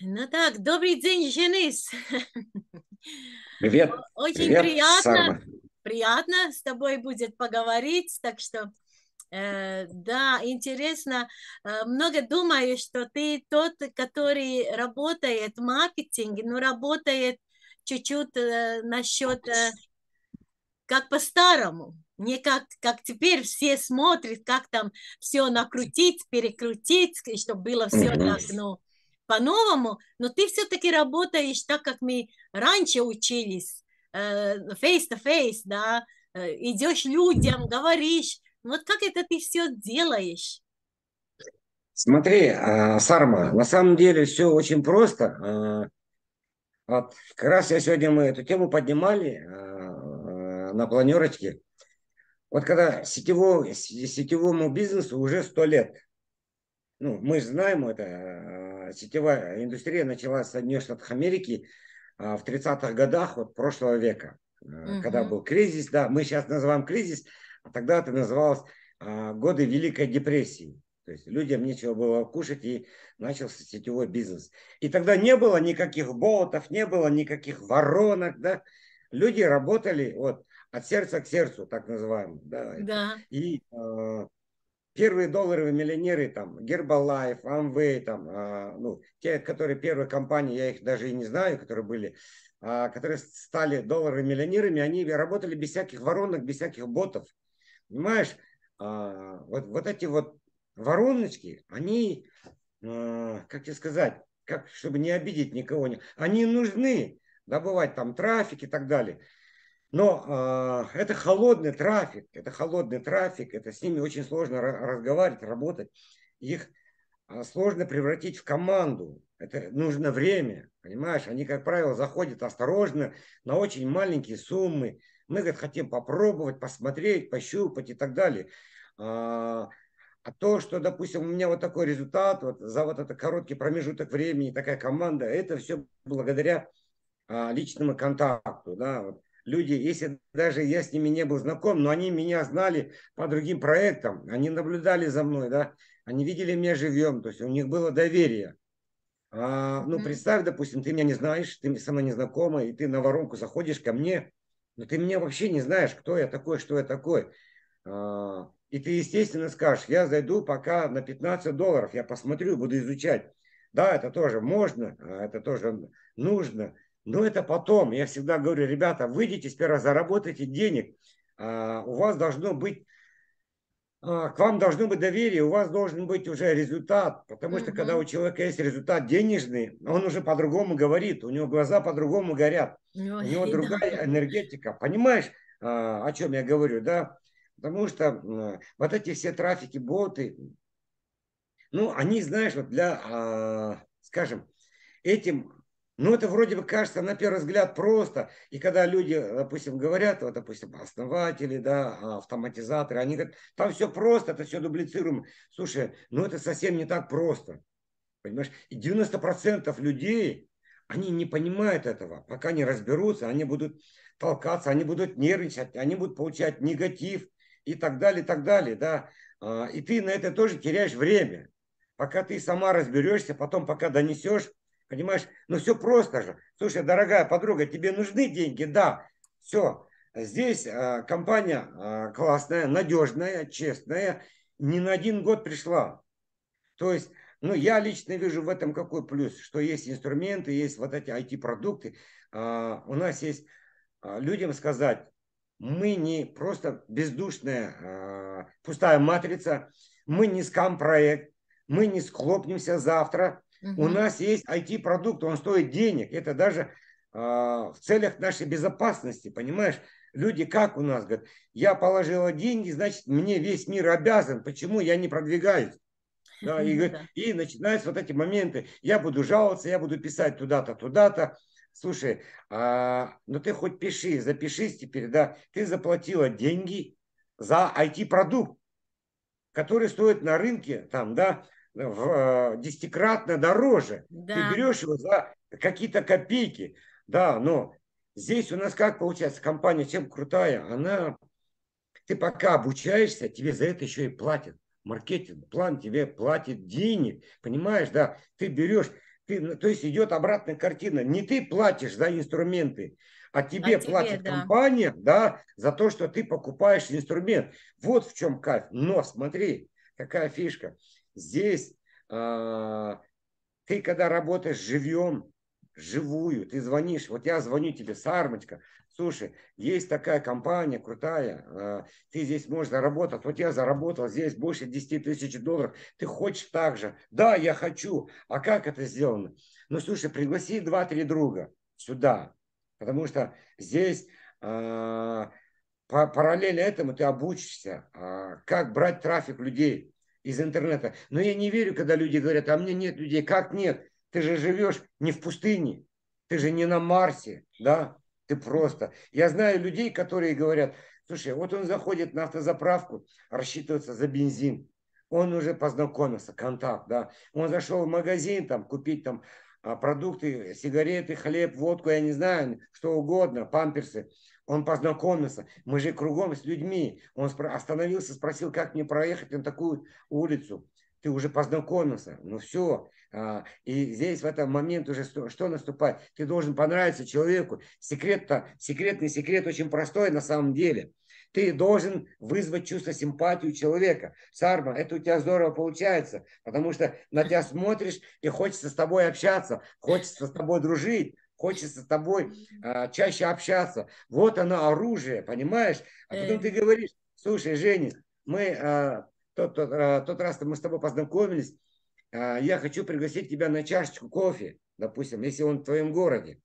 Ну так, добрый день, Женис. Привет. Очень Привет, приятно. Сарма. Приятно с тобой будет поговорить, так что э, да, интересно. Э, много думаю, что ты тот, который работает в маркетинге, но работает чуть-чуть э, насчет э, как по-старому, не как, как теперь все смотрят, как там все накрутить, перекрутить, чтобы было все mm-hmm. так, ну, по-новому, но ты все-таки работаешь так, как мы раньше учились, face-to-face, э, ну, да, э, идешь людям, говоришь, ну, вот как это ты все делаешь? Смотри, а, Сарма, на самом деле все очень просто. А, вот, как раз я сегодня мы эту тему поднимали а, на планерочке. Вот когда сетевому, сетевому бизнесу уже сто лет, ну, мы знаем это, а, сетевая индустрия началась а, в Соединенных Штатах Америки в 30-х годах вот прошлого века, угу. когда был кризис, да, мы сейчас называем кризис, а тогда это называлось а, годы Великой депрессии. То есть людям нечего было кушать, и начался сетевой бизнес. И тогда не было никаких ботов, не было никаких воронок, да. Люди работали вот от сердца к сердцу, так называемым. Да. да. И э, первые долларовые миллионеры, там, Гербалайф, Amway, там, а, ну, те, которые первые компании, я их даже и не знаю, которые были, а, которые стали долларовыми миллионерами, они работали без всяких воронок, без всяких ботов. Понимаешь, а, вот, вот эти вот вороночки, они, а, как тебе сказать, как, чтобы не обидеть никого, они нужны добывать там трафик и так далее. Но э, это холодный трафик, это холодный трафик, это с ними очень сложно разговаривать, работать. Их а, сложно превратить в команду. Это нужно время, понимаешь? Они, как правило, заходят осторожно на очень маленькие суммы. Мы, говорит, хотим попробовать, посмотреть, пощупать и так далее. А, а то, что, допустим, у меня вот такой результат, вот за вот этот короткий промежуток времени, такая команда, это все благодаря а, личному контакту, да, вот, люди, если даже я с ними не был знаком, но они меня знали по другим проектам, они наблюдали за мной, да, они видели меня живьем, то есть у них было доверие. А, ну, представь, допустим, ты меня не знаешь, ты со мной не знакома, и ты на воронку заходишь ко мне, но ты меня вообще не знаешь, кто я такой, что я такой. А, и ты, естественно, скажешь, я зайду пока на 15 долларов, я посмотрю, буду изучать. Да, это тоже можно, а, это тоже нужно. Но это потом. Я всегда говорю, ребята, выйдите сперва, заработайте денег. А, у вас должно быть а, к вам должно быть доверие, у вас должен быть уже результат, потому что когда у человека есть результат денежный, он уже по-другому говорит, у него глаза по-другому горят, у него другая энергетика. Понимаешь, а, о чем я говорю, да? Потому что вот эти все трафики, боты, ну, они, знаешь, вот для, скажем, этим ну, это вроде бы кажется на первый взгляд просто. И когда люди, допустим, говорят, вот, допустим, основатели, да, а, автоматизаторы, они говорят, там все просто, это все дублицируем. Слушай, ну это совсем не так просто. Понимаешь? И 90% людей, они не понимают этого. Пока не разберутся, они будут толкаться, они будут нервничать, они будут получать негатив и так далее, и так далее, да. А, и ты на это тоже теряешь время. Пока ты сама разберешься, потом пока донесешь, Понимаешь? Ну все просто же. Слушай, дорогая подруга, тебе нужны деньги? Да. Все. Здесь э, компания э, классная, надежная, честная. Не на один год пришла. То есть, ну, я лично вижу в этом какой плюс, что есть инструменты, есть вот эти IT-продукты. Э, а, у нас есть э, людям сказать, мы не просто бездушная э, пустая матрица, мы не скам-проект, мы не схлопнемся завтра, у нас есть IT-продукт, он стоит денег. Это даже э, в целях нашей безопасности, понимаешь? Люди как у нас говорят, я положила деньги, значит, мне весь мир обязан, почему я не продвигаюсь? Да, и, говорит, и начинаются вот эти моменты, я буду жаловаться, я буду писать туда-то, туда-то. Слушай, а, ну ты хоть пиши, запишись теперь, да, ты заплатила деньги за IT-продукт, который стоит на рынке, там, да, в э, десятикратно дороже. Да. Ты берешь его за какие-то копейки. Да, но здесь у нас как получается, компания чем крутая, она, ты пока обучаешься, тебе за это еще и платят. Маркетинг, план тебе платит денег, понимаешь, да, ты берешь, ты, ну, то есть идет обратная картина. Не ты платишь за инструменты, а тебе а платит тебе, да. компания, да, за то, что ты покупаешь инструмент. Вот в чем кайф. Но смотри, какая фишка. Здесь э, ты, когда работаешь живем живую, ты звонишь, вот я звоню тебе, Сармочка, слушай, есть такая компания крутая, э, ты здесь можешь заработать, вот я заработал здесь больше 10 тысяч долларов, ты хочешь так же? Да, я хочу. А как это сделано? Ну, слушай, пригласи 2-3 друга сюда, потому что здесь... Э, параллельно этому ты обучишься, как брать трафик людей из интернета. Но я не верю, когда люди говорят, а мне нет людей. Как нет? Ты же живешь не в пустыне, ты же не на Марсе, да? Ты просто. Я знаю людей, которые говорят, слушай, вот он заходит на автозаправку, рассчитывается за бензин. Он уже познакомился, контакт, да. Он зашел в магазин там купить там а, продукты, сигареты, хлеб, водку, я не знаю, что угодно, памперсы. Он познакомился. Мы же кругом с людьми. Он остановился, спросил, как мне проехать на такую улицу. Ты уже познакомился. Ну все. А, и здесь в этот момент уже что наступает? Ты должен понравиться человеку. Секрет-то, секретный секрет очень простой на самом деле – ты должен вызвать чувство симпатии у человека. Сарма, это у тебя здорово получается, потому что на тебя смотришь и хочется с тобой общаться, хочется с тобой дружить, хочется с тобой а, чаще общаться. Вот оно оружие, понимаешь? А э. потом ты говоришь, слушай, Женя, мы а, тот, тот, а, тот раз мы с тобой познакомились, а, я хочу пригласить тебя на чашечку кофе, допустим, если он в твоем городе.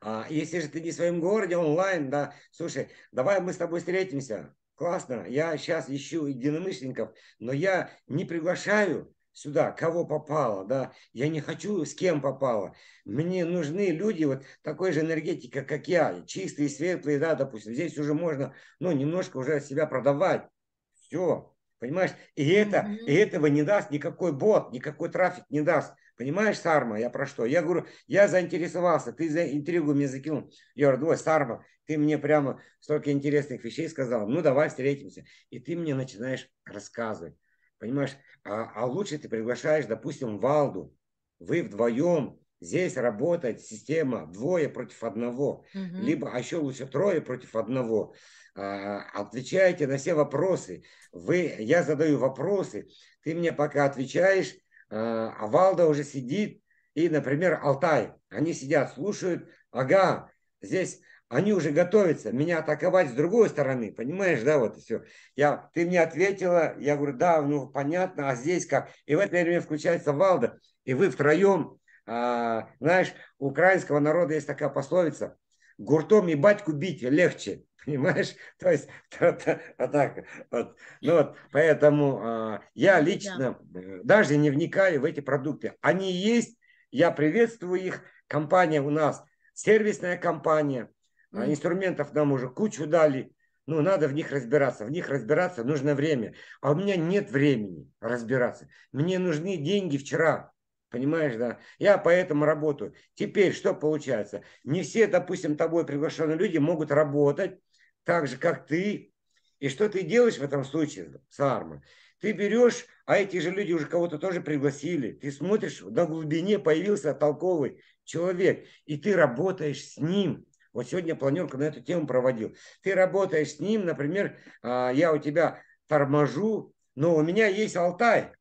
А если же ты не в своем городе онлайн, да, слушай, давай мы с тобой встретимся. Классно, я сейчас ищу единомышленников, но я не приглашаю сюда, кого попало, да, я не хочу с кем попало. Мне нужны люди вот такой же энергетики, как я, чистые, светлые, да, допустим. Здесь уже можно, ну, немножко уже себя продавать. Все, понимаешь? И это, mm-hmm. и этого не даст никакой бот, никакой трафик не даст. Понимаешь, Сарма, я про что? Я говорю, я заинтересовался, ты за интригу мне закинул. Я говорю, ой, Сарма, ты мне прямо столько интересных вещей сказал, ну давай встретимся. И ты мне начинаешь рассказывать. Понимаешь, а, а лучше ты приглашаешь, допустим, Валду. Вы вдвоем, здесь работает система двое против одного, угу. либо а еще лучше трое против одного. А, отвечаете на все вопросы. Вы, я задаю вопросы, ты мне пока отвечаешь, Э, а Валда уже сидит, и, например, Алтай. Они сидят, слушают, ага, здесь они уже готовятся меня атаковать с другой стороны, понимаешь, да, вот и все. Я, ты мне ответила, я говорю, да, ну понятно, а здесь как? И в это время включается Валда, и вы втроем, а, знаешь, у украинского народа есть такая пословица, гуртом и батьку бить легче, понимаешь? То есть, то, то, вот а так, вот. Ну, вот, поэтому э, я лично да. Э, даже не вникаю в эти продукты. Они есть, я приветствую их. Компания у нас сервисная компания, mm. инструментов нам уже кучу дали. Ну, надо в них разбираться. В них разбираться нужно время. А у меня нет времени разбираться. Мне нужны деньги вчера. Понимаешь, да? Я поэтому работаю. Теперь что получается? Не все, допустим, тобой приглашенные люди могут работать так же, как ты. И что ты делаешь в этом случае, Сарма? Ты берешь, а эти же люди уже кого-то тоже пригласили. Ты смотришь, на глубине появился толковый человек, и ты работаешь с ним. Вот сегодня планерку на эту тему проводил. Ты работаешь с ним, например, а, я у тебя торможу, но у меня есть Алтай.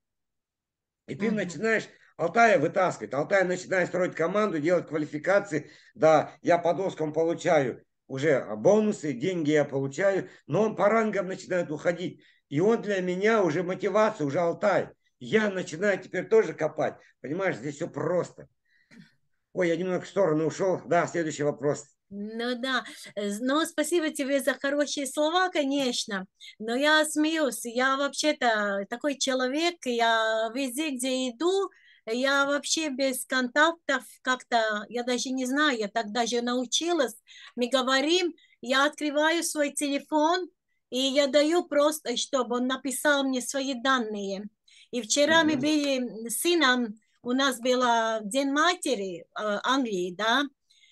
И ты mm-hmm. начинаешь Алтая вытаскивает. Алтай начинает строить команду, делать квалификации. Да, я по доскам получаю уже бонусы, деньги я получаю, но он по рангам начинает уходить. И он для меня уже мотивация, уже Алтай. Я начинаю теперь тоже копать. Понимаешь, здесь все просто. Ой, я немного в сторону ушел. Да, следующий вопрос. Ну да, но спасибо тебе за хорошие слова, конечно, но я смеюсь, я вообще-то такой человек, я везде, где иду, я вообще без контактов как-то, я даже не знаю, я так даже научилась. Мы говорим, я открываю свой телефон, и я даю просто, чтобы он написал мне свои данные. И вчера mm-hmm. мы были с сыном, у нас был а, День матери а, Англии, да,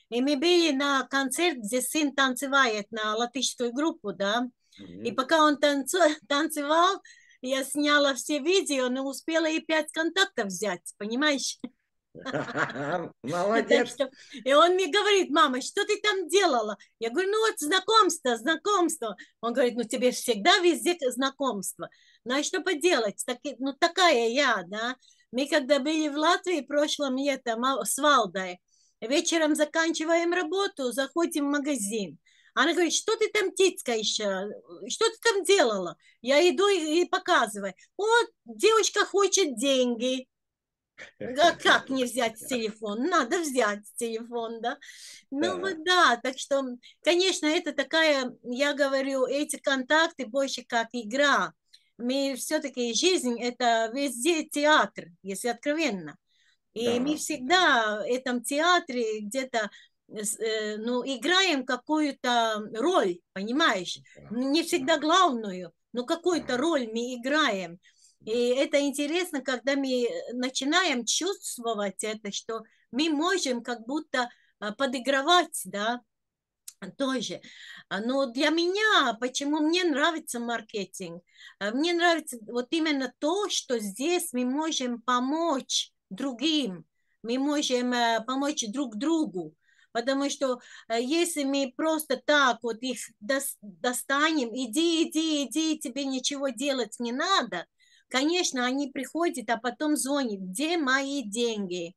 и мы были на концерт, где сын танцевает на латышскую группу, да, mm-hmm. и пока он танцу, танцевал, я сняла все видео, но успела и пять контактов взять, понимаешь? Молодец. Что, и он мне говорит, мама, что ты там делала? Я говорю, ну вот знакомство, знакомство. Он говорит, ну тебе всегда везде знакомство. Ну а что поделать? Так, ну такая я, да. Мы когда были в Латвии прошлом летом а, с Валдой, вечером заканчиваем работу, заходим в магазин. Она говорит, что ты там, титька, еще? Что ты там делала? Я иду и показываю. Вот, девочка хочет деньги. А как не взять телефон? Надо взять телефон, да? Ну да. вот да, так что, конечно, это такая, я говорю, эти контакты больше как игра. Мы все-таки жизнь это везде театр, если откровенно. И да. мы всегда в этом театре где-то Э, ну, играем какую-то роль, понимаешь? Ну, не всегда главную, но какую-то роль мы играем. И это интересно, когда мы э, начинаем чувствовать это, что мы можем как будто а, подыгрывать, да, тоже. А, но для меня, почему мне нравится маркетинг, а, мне нравится вот именно то, что здесь мы можем помочь другим, мы можем э, помочь друг другу потому что э, если мы просто так вот их достанем, иди, иди, иди, тебе ничего делать не надо, конечно, они приходят, а потом звонят, где мои деньги,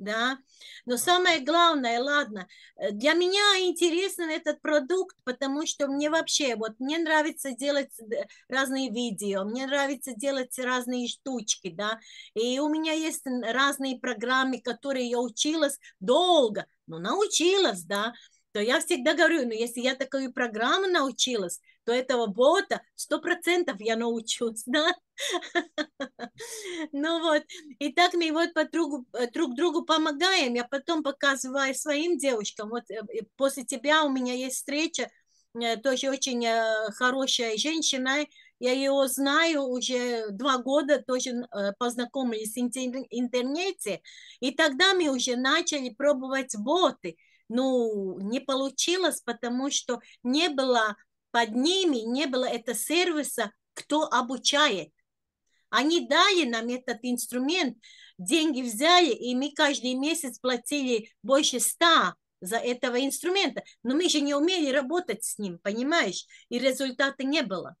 да, но самое главное, ладно, э, для меня интересен этот продукт, потому что мне вообще, вот мне нравится делать э, разные видео, мне нравится делать разные штучки, да, и у меня есть разные программы, которые я училась долго, ну, научилась, да. То я всегда говорю, ну, если я такую программу научилась, то этого бота сто процентов я научусь, да. Ну вот, и так мы вот подругу, э, друг другу помогаем, я потом показываю своим девочкам. вот э, после тебя у меня есть встреча, э, тоже очень хорошая женщина, я его знаю уже два года, тоже э, познакомились в интернете. И тогда мы уже начали пробовать боты. Ну, не получилось, потому что не было под ними, не было этого сервиса, кто обучает. Они дали нам этот инструмент, деньги взяли, и мы каждый месяц платили больше ста за этого инструмента. Но мы же не умели работать с ним, понимаешь? И результата не было.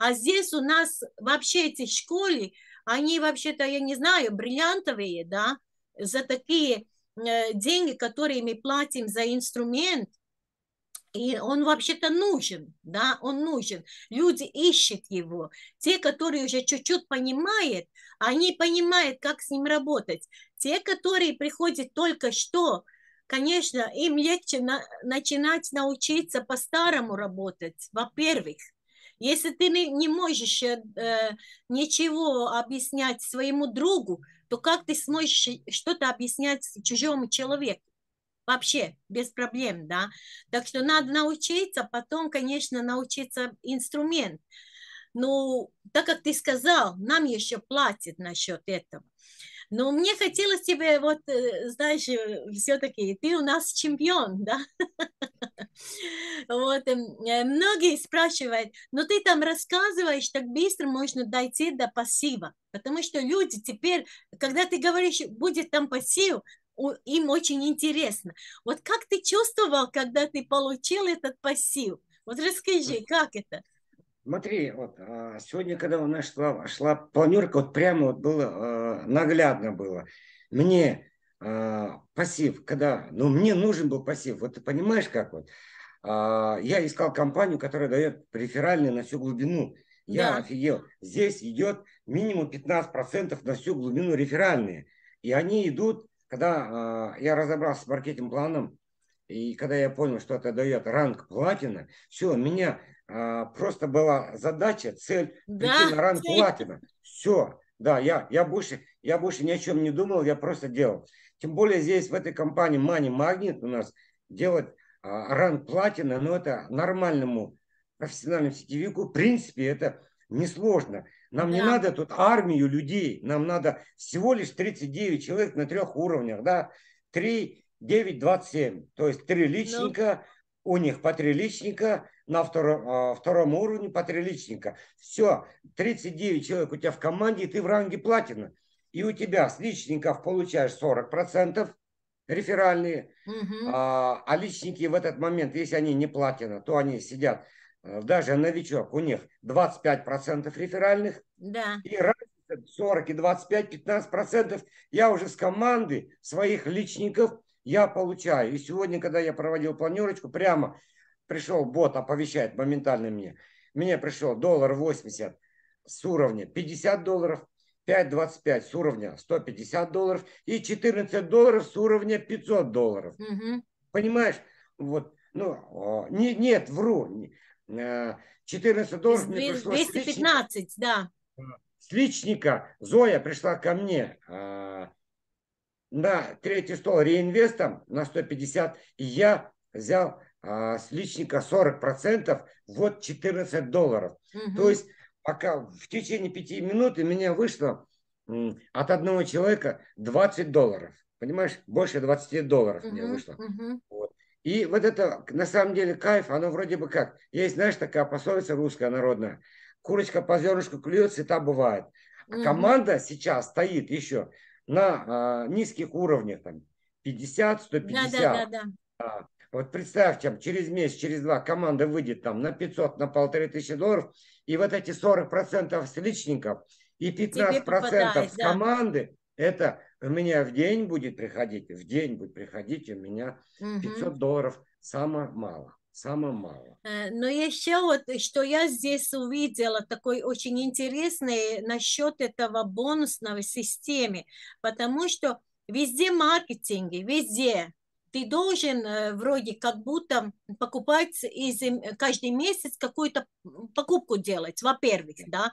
А здесь у нас вообще эти школы, они вообще-то, я не знаю, бриллиантовые, да, за такие э, деньги, которые мы платим за инструмент, и он вообще-то нужен, да, он нужен. Люди ищут его. Те, которые уже чуть-чуть понимают, они понимают, как с ним работать. Те, которые приходят только что, конечно, им легче на, начинать научиться по-старому работать, во-первых. Если ты не не можешь э, э, ничего объяснять своему другу, то как ты сможешь что-то объяснять чужому человеку? Вообще, без проблем, да. Так что надо научиться, потом, конечно, научиться инструмент. Ну, так как ты сказал, нам еще платят насчет этого. Но мне хотелось тебе, вот, э, знаешь, э, все-таки ты у нас чемпион, да? Вот, эм, э, многие спрашивают, но «Ну ты там рассказываешь, так быстро можно дойти до пассива, потому что люди теперь, когда ты говоришь, будет там пассив, им очень интересно. Вот как ты чувствовал, когда ты получил этот пассив? Вот расскажи, как это? Смотри, вот а, сегодня, когда у нас шла, шла планерка, вот прямо вот было а, наглядно было. Мне а, пассив, когда, ну мне нужен был пассив, вот ты понимаешь, как вот. Я искал компанию, которая дает реферальные на всю глубину. Я да. офигел. Здесь идет минимум 15% на всю глубину реферальные. И они идут, когда я разобрался с маркетинг-планом, и когда я понял, что это дает ранг платина, все, у меня а, просто была задача, цель да, прийти на ранг цель. платина. Все, да, я, я, больше, я больше ни о чем не думал, я просто делал. Тем более здесь в этой компании Money Magnet у нас делать а, ранг платина, но ну, это нормальному профессиональному сетевику, в принципе, это несложно. Нам да. не надо тут армию людей, нам надо всего лишь 39 человек на трех уровнях, да, три 9,27. То есть три ну. личника, ну. у них по три личника, на втором, а, втором уровне по три личника. Все, 39 человек у тебя в команде, и ты в ранге платина. И у тебя с личников получаешь 40% реферальные, угу. а, а личники в этот момент, если они не платина, то они сидят, э, даже новичок, у них 25% реферальных. Да. И раз 40 и 25, 15 процентов я уже с команды своих личников я получаю. И сегодня, когда я проводил планерочку, прямо пришел бот, оповещает моментально мне. Мне пришел доллар 80 с уровня 50 долларов, 5,25 с уровня 150 долларов и 14 долларов с уровня 500 долларов. Угу. Понимаешь? Вот, ну, не, нет, вру. 14 э, долларов 200, мне пришло 215, с личника, да. С личника Зоя пришла ко мне а, на третий стол реинвестом на 150, и я взял а, с личника 40%, вот 14 долларов. Угу. То есть пока в течение 5 минут у меня вышло от одного человека 20 долларов. Понимаешь, больше 20 долларов угу, мне вышло. Угу. Вот. И вот это, на самом деле, кайф, оно вроде бы как. Есть, знаешь, такая пословица русская народная. Курочка по зернышку клюется, и бывает. А угу. команда сейчас стоит еще на а, низких уровнях, там 50, 150. Да, да, да, да. А, вот представьте, через месяц, через два команда выйдет там на 500, на полторы тысячи долларов, и вот эти 40% с личников и 15% попадает, с команды, да. это у меня в день будет приходить, в день будет приходить у меня 500 угу. долларов, самое мало. Самое мало. Э, но еще вот, э, что я здесь увидела, такой очень интересный насчет этого бонусного системы, потому что везде маркетинги, везде ты должен э, вроде как будто покупать из, каждый месяц какую-то покупку делать, во-первых, да.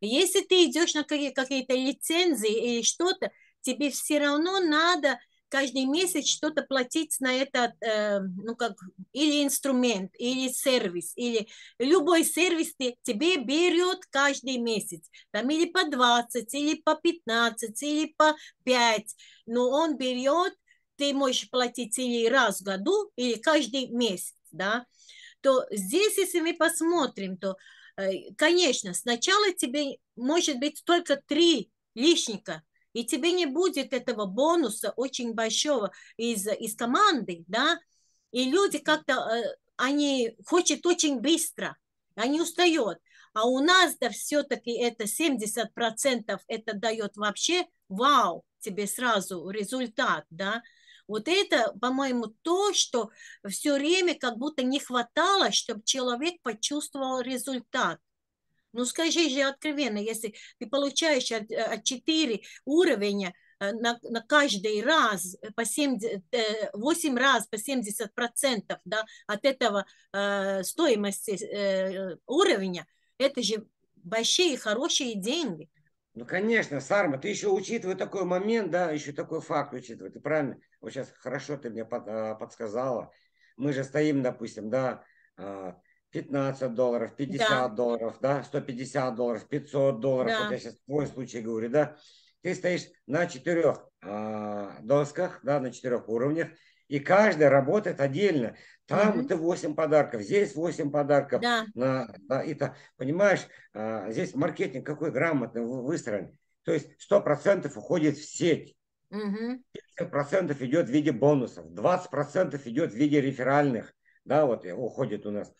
Если ты идешь на какие-то лицензии или что-то, тебе все равно надо каждый месяц что-то платить на этот, э, ну как, или инструмент, или сервис, или любой сервис ты, тебе берет каждый месяц, там или по 20, или по 15, или по 5, но он берет, ты можешь платить или раз в году, или каждый месяц, да, то здесь, если мы посмотрим, то, э, конечно, сначала тебе может быть только три лишника – и тебе не будет этого бонуса очень большого из, из команды, да, и люди как-то, э, они хотят очень быстро, они устают, а у нас, да, все-таки это 70% это дает вообще вау тебе сразу результат, да, вот это, по-моему, то, что все время как будто не хватало, чтобы человек почувствовал результат. Ну скажи же откровенно, если ты получаешь от, э, от 4 уровня э, на, на каждый раз э, по 70, 8 раз по 70 процентов да, от этого э, стоимости э, уровня, это же большие хорошие деньги. Ну, конечно, Сарма, ты еще учитывая такой момент, да, еще такой факт учитывая, ты правильно, вот сейчас хорошо ты мне под, подсказала, мы же стоим, допустим, да, а, 15 долларов, 50 да. долларов, да, 150 долларов, 500 долларов, да. вот я сейчас в твой случай говорю, да, ты стоишь на четырех э, досках, да, на четырех уровнях, и каждая работает отдельно. Там mm ты 8 подарков, здесь 8 подарков. Да. На, на, и так, понимаешь, э, здесь маркетинг какой грамотный выстроен. То есть 100% уходит в сеть. mm 50% идет в виде бонусов, 20% идет в виде реферальных, да, вот уходит у нас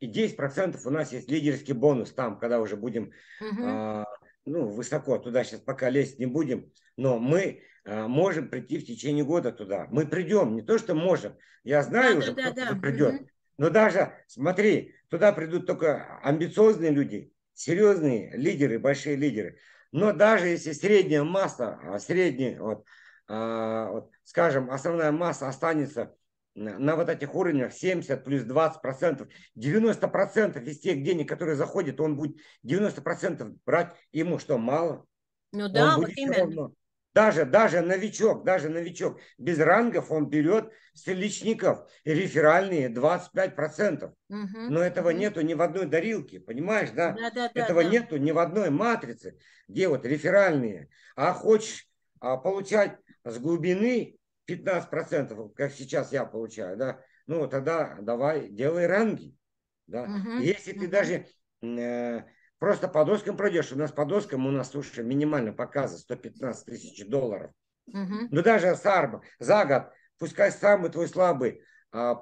и 10% у нас есть лидерский бонус там, когда уже будем, угу. а, ну, высоко туда сейчас пока лезть не будем, но мы а, можем прийти в течение года туда. Мы придем, не то, что можем. Я знаю да, уже, да, кто да, да. придет. Угу. Но даже, смотри, туда придут только амбициозные люди, серьезные лидеры, большие лидеры. Но даже если средняя масса, а, средний, вот, а, вот, скажем, основная масса останется на вот этих уровнях 70 плюс 20 процентов, 90 процентов из тех денег, которые заходят, он будет 90 процентов брать, ему что, мало? Ну да, вот именно. Даже, даже новичок, даже новичок без рангов он берет с личников реферальные 25%. процентов, угу. Но этого угу. нету ни в одной дарилке, понимаешь, да? да, да, да этого да. нету ни в одной матрице, где вот реферальные. А хочешь а, получать с глубины, 15%, как сейчас я получаю, да, ну тогда давай делай ранги. Да. Угу. Если ты даже э, просто по доскам пройдешь, у нас по доскам у нас, слушай, минимально показы 115 тысяч долларов. Угу. Ну даже Сарба за год, пускай самый твой слабый э,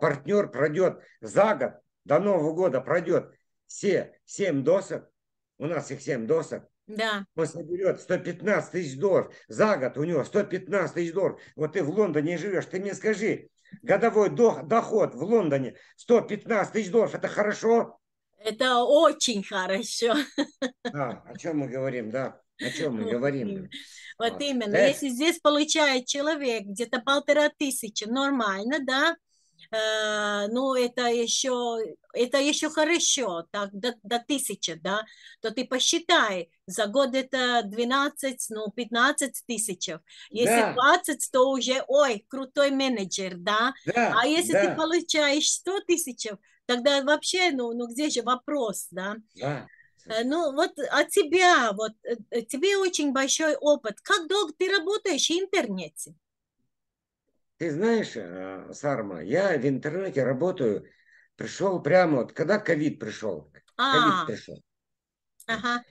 партнер пройдет за год, до Нового года пройдет все 7 досок, у нас их 7 досок, да. Он соберет 115 тысяч долларов за год, у него 115 тысяч долларов. Вот ты в Лондоне живешь, ты мне скажи, годовой доход в Лондоне 115 тысяч долларов, это хорошо? Это очень хорошо. Да, о чем мы говорим, да. О чем мы говорим? Вот, вот. А, именно. Да. Если здесь получает человек где-то полтора тысячи, нормально, да, а, ну, это еще, это еще хорошо, так, до, до тысячи, да, то ты посчитай, за год это 12, ну, 15 тысяч. Если да. 20, то уже, ой, крутой менеджер, да. да а если да. ты получаешь 100 тысяч, тогда вообще, ну, ну, где же вопрос, да. да. Э, ну, вот от тебя, вот э, э, тебе очень большой опыт. Как долго ты работаешь в интернете? Ты знаешь, э, Сарма, я в интернете работаю, пришел прямо, вот когда ковид пришел. Ковид а. пришел. Ага.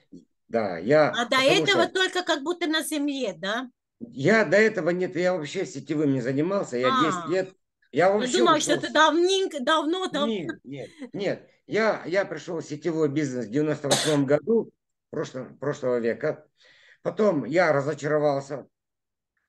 Да, я... А до этого что... только как будто на земле, да? Я до этого нет, я вообще сетевым не занимался, я а. 10 лет. Я вообще думал, ушел... что ты давненько, давно там. Нет, нет, нет. Я, я пришел в сетевой бизнес в 98 году прошлого, прошлого века. Потом я разочаровался,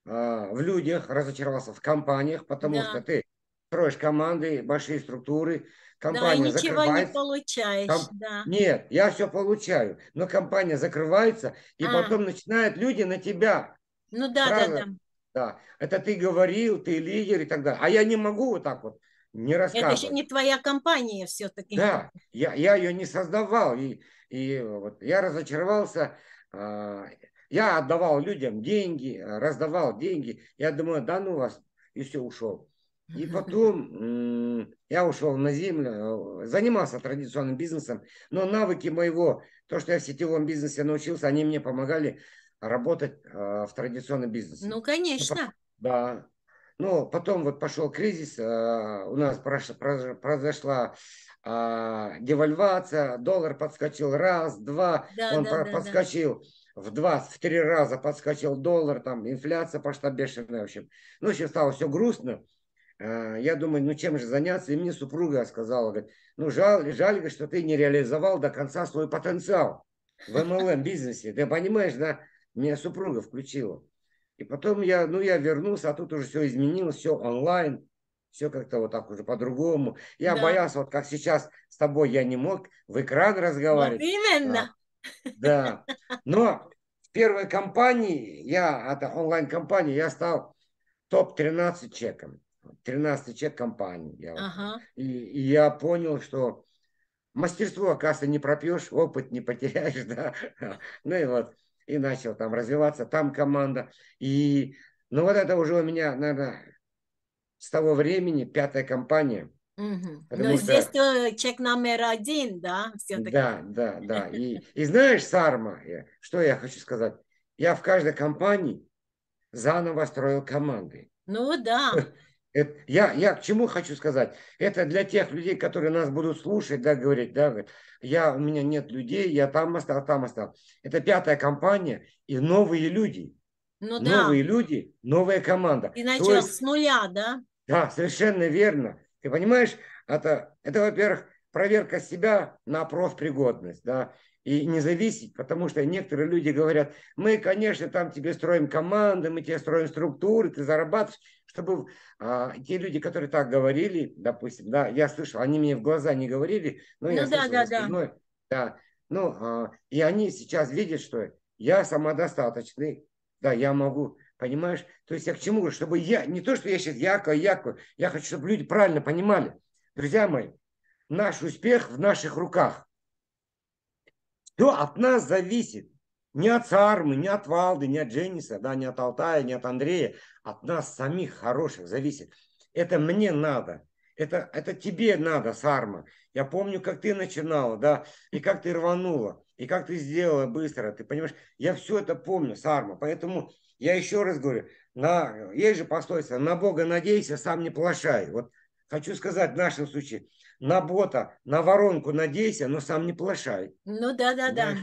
а, в людях, разочаровался в компаниях, потому да. что ты строишь команды, большие структуры, компания да, ничего закрывается. не получаешь, ком... да. Нет, я все получаю, но компания закрывается, и а. потом начинают люди на тебя. Ну да, сразу... да, да. Да, это ты говорил, ты лидер и так далее. А я не могу вот так вот не рассказывать. Это еще не твоя компания все-таки. Да, я, я ее не создавал. И, и вот я разочаровался. А, я отдавал людям деньги, э, раздавал деньги. Я думаю, да ну вас, и все, ушел. И потом я ушел на землю, э, занимался традиционным бизнесом, но навыки моего, то, что я в сетевом бизнесе научился, они мне помогали работать э, в традиционном бизнесе. Ну, конечно. Да. Ну, потом вот пошел кризис, у нас произошла а, девальвация, доллар подскочил раз, два, да, он да, подскочил. Да, да в два в три раза подскочил доллар, там инфляция пошла бешеная, в общем. Ну, еще стало все грустно. А, я думаю, ну чем же заняться? И мне супруга сказала, говорит, ну жаль, жаль, что ты не реализовал до конца свой потенциал в МЛМ бизнесе. Ты понимаешь, да? Меня супруга включила. И потом я, ну я вернулся, а тут уже все изменилось, все онлайн, все как-то вот так уже по-другому. Я да. боялся, вот как сейчас с тобой я не мог в экран разговаривать. Вот именно. А, да. Но в первой компании, я, это онлайн-компания, я стал топ-13 чеком. 13 чек компании. Я, ага. и, и я понял, что мастерство, оказывается, не пропьешь, опыт не потеряешь, да. Ну и вот, и начал там развиваться, там команда. И, ну вот это уже у меня, наверное, с того времени пятая компания – Угу. Потому Но что... здесь чек номер один, да, все-таки. Да, да, да. И, и знаешь, Сарма, я, что я хочу сказать? Я в каждой компании заново строил команды. Ну да. Это, я, я к чему хочу сказать? Это для тех людей, которые нас будут слушать, да, говорить, да, я, у меня нет людей, я там остал, там остал. Это пятая компания и новые люди. Ну, новые да. люди, новая команда. Иначе есть, с нуля, да? Да, совершенно верно. Ты понимаешь, это, это во-первых, проверка себя на профпригодность, да, и не зависеть, потому что некоторые люди говорят, мы, конечно, там тебе строим команды, мы тебе строим структуры, ты зарабатываешь, чтобы а, те люди, которые так говорили, допустим, да, я слышал, они мне в глаза не говорили, но ну, я да, слышал, да, спиной, да. да, ну, а, и они сейчас видят, что я самодостаточный, да, я могу Понимаешь? То есть я к чему? говорю, Чтобы я, не то, что я сейчас яко, яко, я хочу, чтобы люди правильно понимали. Друзья мои, наш успех в наших руках. Все от нас зависит. Не от Сармы, не от Валды, не от Дженниса, да, не от Алтая, не от Андрея. От нас самих хороших зависит. Это мне надо. Это, это тебе надо, Сарма. Я помню, как ты начинала, да, и как ты рванула и как ты сделала быстро, ты понимаешь, я все это помню, Сарма, поэтому я еще раз говорю, на, есть же пословица, на Бога надейся, сам не плашай. Вот хочу сказать в нашем случае, на бота, на воронку надейся, но сам не плашай. Ну да, да, да. да.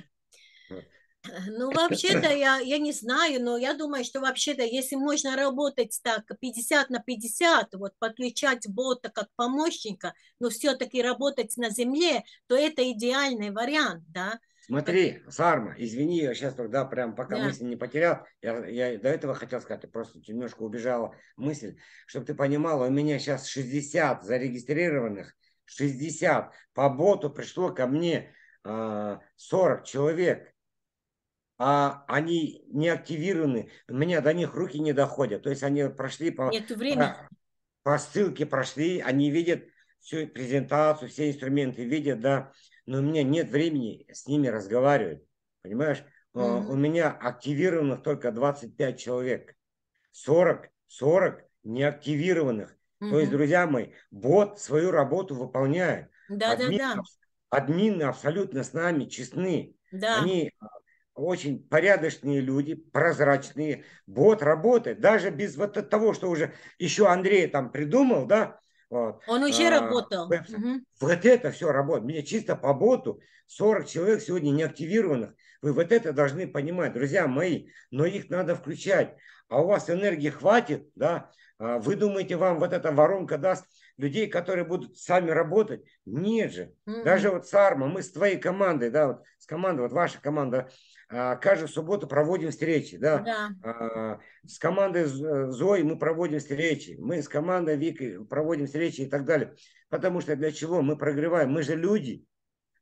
Ну, вообще-то, я, я не знаю, но я думаю, что вообще-то, если можно работать так 50 на 50, вот подключать бота как помощника, но все-таки работать на земле, то это идеальный вариант, да, Смотри, Сарма, извини, я сейчас тогда прям пока да. мысль не потерял, я, я до этого хотел сказать, просто немножко убежала мысль, чтобы ты понимала, у меня сейчас 60 зарегистрированных, 60 по боту пришло ко мне э, а, 40 человек, а они не активированы, у меня до них руки не доходят, то есть они прошли по, по, по ссылке прошли, они видят всю презентацию, все инструменты видят, да, но у меня нет времени с ними разговаривать. Понимаешь, mm-hmm. у меня активированных только 25 человек. 40, 40 неактивированных. Mm-hmm. То есть, друзья мои, бот свою работу выполняет. Да, админы, да, да. Админы абсолютно с нами честны. Да. Они а, очень порядочные люди, прозрачные. Бот работает. Даже без вот того, что уже еще Андрей там придумал, да, вот. Он уже а, работал. Угу. Вот это все работает. Мне чисто по боту 40 человек сегодня не активированных. Вы вот это должны понимать, друзья мои. Но их надо включать. А у вас энергии хватит, да? А вы думаете, вам вот эта воронка даст людей, которые будут сами работать, нет же. Mm-hmm. Даже вот с Арма, мы с твоей командой, да, вот с командой, вот ваша команда, а, каждую субботу проводим встречи, да. да. А, с командой э, Зои мы проводим встречи, мы с командой Вики проводим встречи и так далее. Потому что для чего? Мы прогреваем, мы же люди.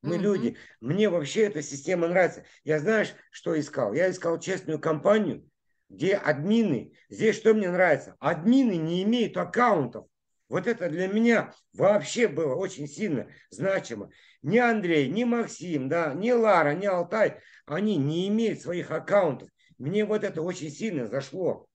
Мы mm-hmm. люди. Мне вообще эта система нравится. Я знаешь, что искал? Я искал честную компанию, где админы. Здесь что мне нравится? Админы не имеют аккаунтов. Вот это для меня вообще было очень сильно значимо. Ни Андрей, ни Максим, да, ни Лара, ни Алтай, они не имеют своих аккаунтов. Мне вот это очень сильно зашло.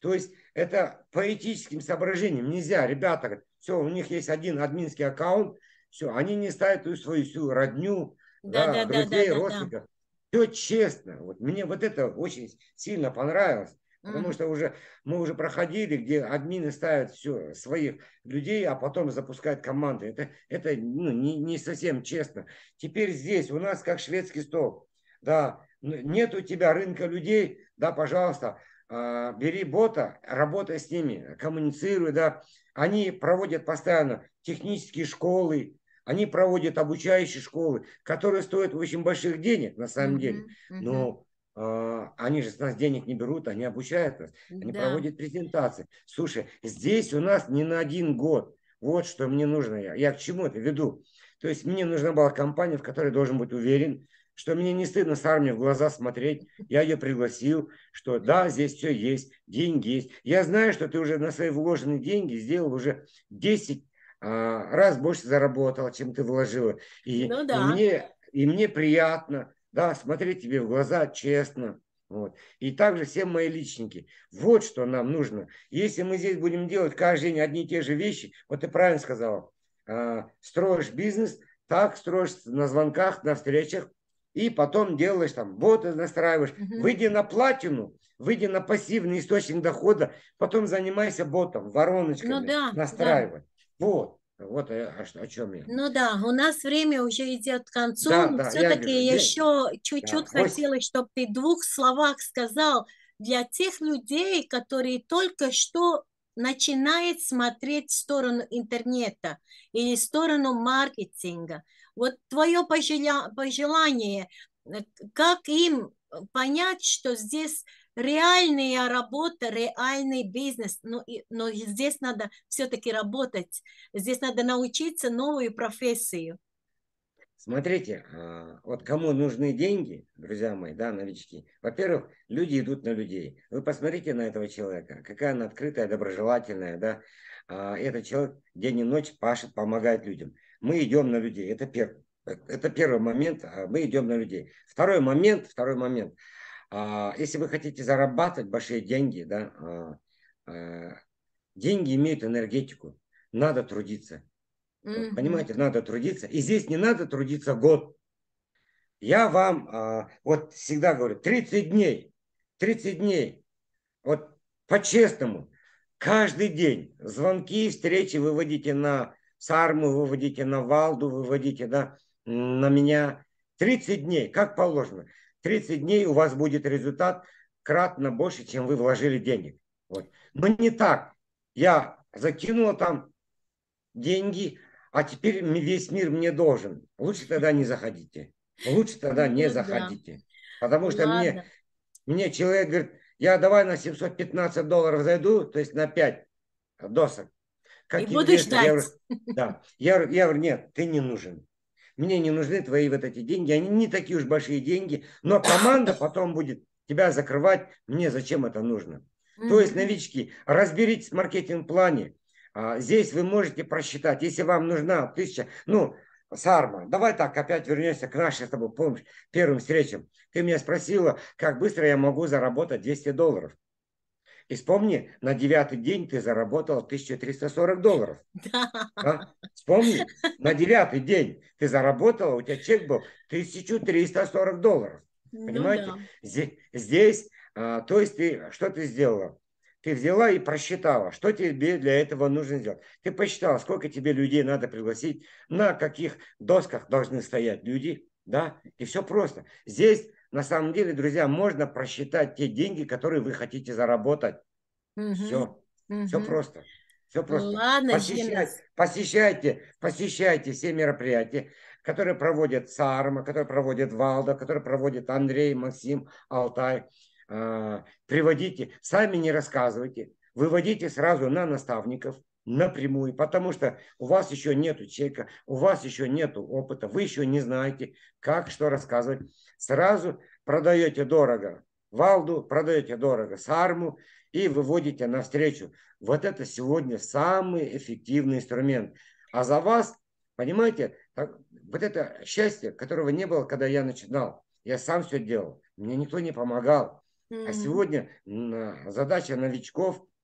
То есть это по этическим соображениям нельзя. Ребята, все, у них есть один админский аккаунт, все, они не ставят свою всю родню, да, да, да, друзей, да, да, родственников. Да. Все честно. Вот мне вот это очень сильно понравилось. Потому что уже мы уже проходили, где админы ставят все своих людей, а потом запускают команды. Это, это ну, не, не совсем честно. Теперь здесь у нас как шведский стол. Да, нет у тебя рынка людей, да, пожалуйста, а, бери бота, работай с ними, коммуницируй, да. Они проводят постоянно технические школы, они проводят обучающие школы, которые стоят очень больших денег на самом mm-hmm. деле. Но а, они же с нас денег не берут, они обучают нас, они да. проводят презентации. Слушай, здесь у нас не на один год. Вот что мне нужно. Я, я к чему это веду? То есть мне нужна была компания, в которой должен быть уверен, что мне не стыдно с армией в глаза смотреть. Я ее пригласил, что да, здесь все есть, деньги есть. Я знаю, что ты уже на свои вложенные деньги сделал уже 10 а, раз больше заработал, чем ты вложила. И, ну, да. и, мне, и мне приятно, да, смотреть тебе в глаза честно. Вот. И также все мои личники. Вот что нам нужно. Если мы здесь будем делать каждый день одни и те же вещи, вот ты правильно сказала, э, строишь бизнес, так строишь на звонках, на встречах, и потом делаешь там, вот настраиваешь, угу. выйди на платину, выйди на пассивный источник дохода, потом занимайся ботом, вороночкой, ну, да, настраивай. Да. Вот. Вот э, а о, о чем я. Ну да, у нас время уже идет к концу. Да, да, Все-таки я еще чуть-чуть да, хотелось, чтобы ты в двух словах сказал для тех людей, которые только что начинает смотреть в сторону интернета или в сторону маркетинга. Вот твое пожелание, э, как им понять, что здесь реальная работа, реальный бизнес, но, ну и, но здесь надо все-таки работать, здесь надо научиться новую профессию. Смотрите, а, вот кому нужны деньги, друзья мои, да, новички. Во-первых, люди идут на людей. Вы посмотрите на этого человека, какая она открытая, доброжелательная, да. А, этот человек день и ночь пашет, помогает людям. Мы идем на людей, это первое. Это первый момент, а мы идем на людей. Второй момент, второй момент – а, если вы хотите зарабатывать большие деньги, да, а, а, деньги имеют энергетику. Надо трудиться. Mm-hmm. Понимаете, надо трудиться. И здесь не надо трудиться год. Я вам вот всегда говорю, 30 дней, 30 дней, вот по-честному, каждый день звонки, встречи выводите на Сарму, выводите на Валду, выводите на, на меня. 30 дней, как положено. 30 дней у вас будет результат кратно больше, чем вы вложили денег. Вот. Но не так. Я закинула там деньги, а теперь весь мир мне должен. Лучше тогда не заходите. Лучше тогда не ну заходите. Потому что мне, мне человек говорит, я давай на 715 долларов зайду, то есть на 5 досок. Как и буду ждать. Я говорю, да. я, я говорю, нет, ты не нужен мне не нужны твои вот эти деньги, они не такие уж большие деньги, но команда потом будет тебя закрывать, мне зачем это нужно. То есть, новички, разберитесь в маркетинг-плане, а, здесь вы можете просчитать, если вам нужна тысяча, ну, Сарма, давай так, опять вернемся к нашей с тобой помнишь, первым встречам. Ты меня спросила, как быстро я могу заработать 200 долларов. И вспомни, на девятый день ты заработал 1340 долларов. Да. А? Вспомни, на девятый день ты заработала, у тебя чек был 1340 долларов. Ну Понимаете? Ну, да. здесь, здесь а, то есть ты, что ты сделала? Ты взяла и просчитала, что тебе для этого нужно сделать. Ты посчитала, сколько тебе людей надо пригласить, на каких досках должны стоять люди, да, и все просто. Здесь на самом деле, друзья, можно просчитать те деньги, которые вы хотите заработать. Угу. Все. Угу. Все просто. Все ну просто. Ладно, посещайте, посещайте, посещайте все мероприятия, которые проводят Сарма, которые проводит Валда, которые проводит Андрей, Максим, Алтай. А, приводите, сами не рассказывайте, выводите сразу на наставников напрямую, потому что у вас еще нет чека, у вас еще нет опыта, вы еще не знаете, как что рассказывать. Сразу продаете дорого Валду, продаете дорого Сарму и выводите навстречу. Вот это сегодня самый эффективный инструмент. А за вас, понимаете, так, вот это счастье, которого не было, когда я начинал. Я сам все делал, мне никто не помогал. Mm-hmm. А сегодня а, задача новичков –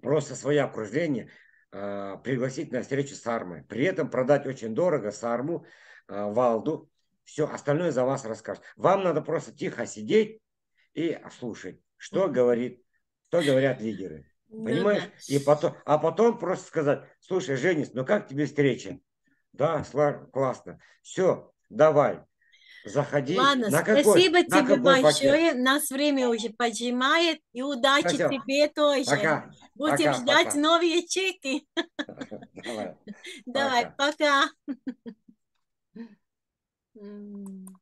просто свое окружение э, а, пригласить на встречу с Армой. При этом продать очень дорого Сарму, э, а, Валду. Все остальное за вас расскажут. Вам надо просто тихо сидеть и слушать, что говорит, что говорят лидеры. Ну Понимаешь? И потом, а потом просто сказать, слушай, Женис, ну как тебе встреча? Да, классно. Все, давай заходи. Ладно, на какой, спасибо на тебе какой большое. Пакет? Нас время уже поджимает. И удачи Хотел. тебе тоже. Пока. Будем пока, ждать пока. новые чеки. Давай, Давай пока. пока.